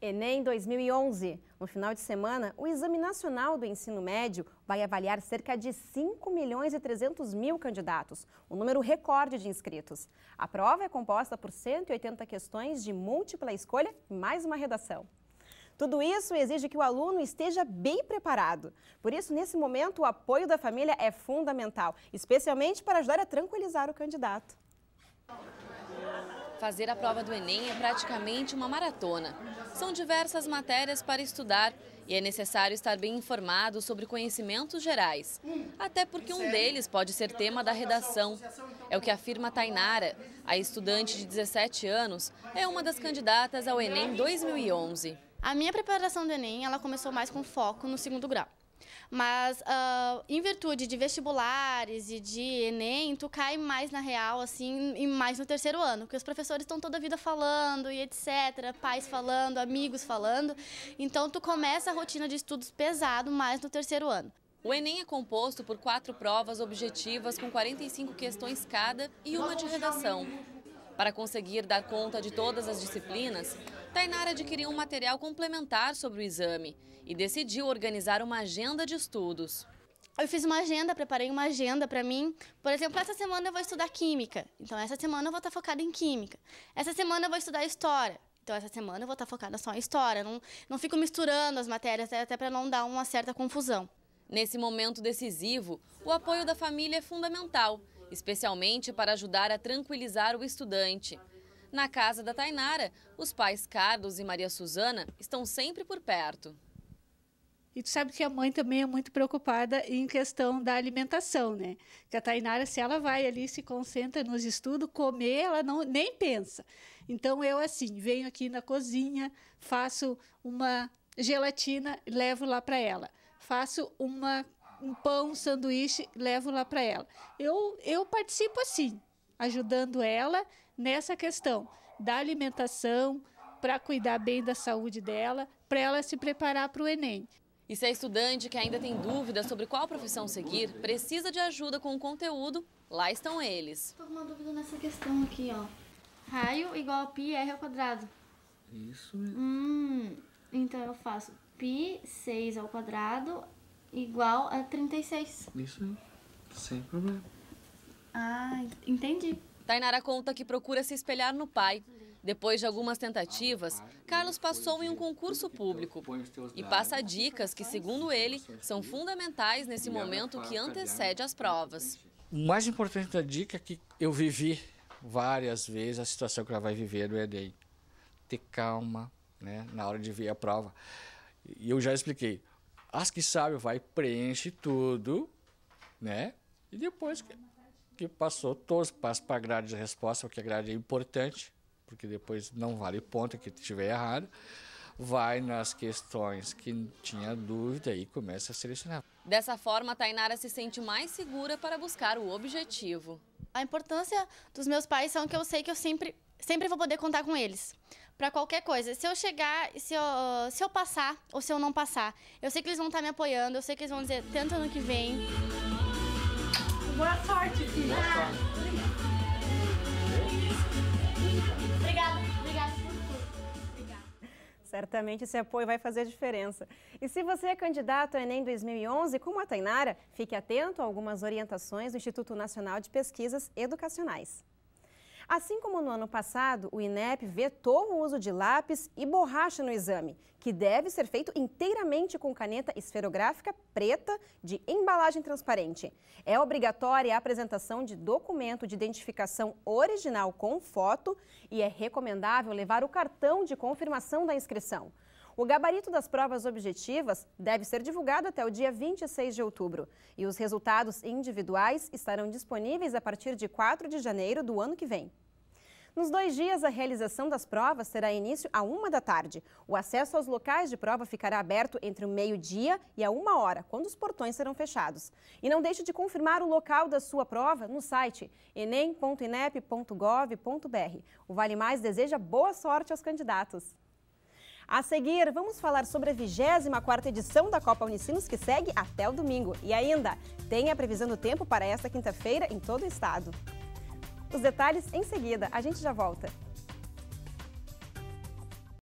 Enem 2011. No final de semana, o Exame Nacional do Ensino Médio vai avaliar cerca de 5 milhões e 300 mil candidatos, um número recorde de inscritos. A prova é composta por 180 questões de múltipla escolha e mais uma redação. Tudo isso exige que o aluno esteja bem preparado. Por isso, nesse momento, o apoio da família é fundamental, especialmente para ajudar a tranquilizar o candidato. Fazer a prova do Enem é praticamente uma maratona. São diversas matérias para estudar e é necessário estar bem informado sobre conhecimentos gerais, até porque um deles pode ser tema da redação. É o que afirma Tainara. A estudante de 17 anos é uma das candidatas ao Enem 2011. A minha preparação do Enem ela começou mais com foco no segundo grau. Mas uh, em virtude de vestibulares e de Enem, tu cai mais na real, assim, e mais no terceiro ano, porque os professores estão toda a vida falando e etc., pais falando, amigos falando. Então tu começa a rotina de estudos pesado mais no terceiro ano. O Enem é composto por quatro provas objetivas com 45 questões cada e uma de redação. Para conseguir dar conta de todas as disciplinas, Tainara adquiriu um material complementar sobre o exame e decidiu organizar uma agenda de estudos. Eu fiz uma agenda, preparei uma agenda para mim. Por exemplo, essa semana eu vou estudar química. Então, essa semana eu vou estar tá focada em química. Essa semana eu vou estudar história. Então, essa semana eu vou estar tá focada só em história. Não, não fico misturando as matérias, é até para não dar uma certa confusão. Nesse momento decisivo, o apoio da família é fundamental especialmente para ajudar a tranquilizar o estudante. Na casa da Tainara, os pais Carlos e Maria Suzana estão sempre por perto. E tu sabe que a mãe também é muito preocupada em questão da alimentação, né? Que a Tainara, se ela vai ali, se concentra nos estudos, comer, ela não nem pensa. Então eu assim, venho aqui na cozinha, faço uma gelatina, levo lá para ela. Faço uma um pão, um sanduíche, levo lá para ela. Eu, eu participo assim, ajudando ela nessa questão da alimentação, para cuidar bem da saúde dela, para ela se preparar para o Enem. E se a é estudante que ainda tem dúvidas sobre qual profissão seguir, precisa de ajuda com o conteúdo, lá estão eles. Estou com uma dúvida nessa questão aqui, ó. Raio igual a πr ao quadrado. Isso mesmo. Hum, então eu faço π6 ao quadrado igual a 36. Isso aí, sem problema. Ah, entendi. Tainara conta que procura se espelhar no pai. Depois de algumas tentativas, Carlos passou em um concurso público e passa dicas que, segundo ele, são fundamentais nesse momento que antecede as provas. O mais importante da dica é que eu vivi várias vezes a situação que ela vai viver do EDEI. Ter calma né, na hora de ver a prova. E eu já expliquei. As que sabem, vai, preenche tudo, né? E depois que, que passou todos, passa para a grade de resposta, que a grade é importante, porque depois não vale ponto é que tiver errado. Vai nas questões que tinha dúvida e começa a selecionar. Dessa forma, a Tainara se sente mais segura para buscar o objetivo. A importância dos meus pais são que eu sei que eu sempre sempre vou poder contar com eles para qualquer coisa. Se eu chegar, se eu, se eu passar ou se eu não passar, eu sei que eles vão estar tá me apoiando, eu sei que eles vão dizer, tenta ano que vem. Boa sorte, filha. Boa sorte. Obrigada, obrigada por tudo. Obrigada. Certamente esse apoio vai fazer diferença. E se você é candidato ao Enem 2011, como a Tainara, fique atento a algumas orientações do Instituto Nacional de Pesquisas Educacionais. Assim como no ano passado, o INEP vetou o uso de lápis e borracha no exame, que deve ser feito inteiramente com caneta esferográfica preta de embalagem transparente. É obrigatória a apresentação de documento de identificação original com foto e é recomendável levar o cartão de confirmação da inscrição. O gabarito das provas objetivas deve ser divulgado até o dia 26 de outubro. E os resultados individuais estarão disponíveis a partir de 4 de janeiro do ano que vem. Nos dois dias, a realização das provas terá início à uma da tarde. O acesso aos locais de prova ficará aberto entre o meio-dia e a uma hora, quando os portões serão fechados. E não deixe de confirmar o local da sua prova no site enem.inep.gov.br. O Vale Mais deseja boa sorte aos candidatos. A seguir, vamos falar sobre a 24 edição da Copa Unicinos, que segue até o domingo. E ainda, tem a previsão do tempo para esta quinta-feira em todo o estado. Os detalhes em seguida, a gente já volta.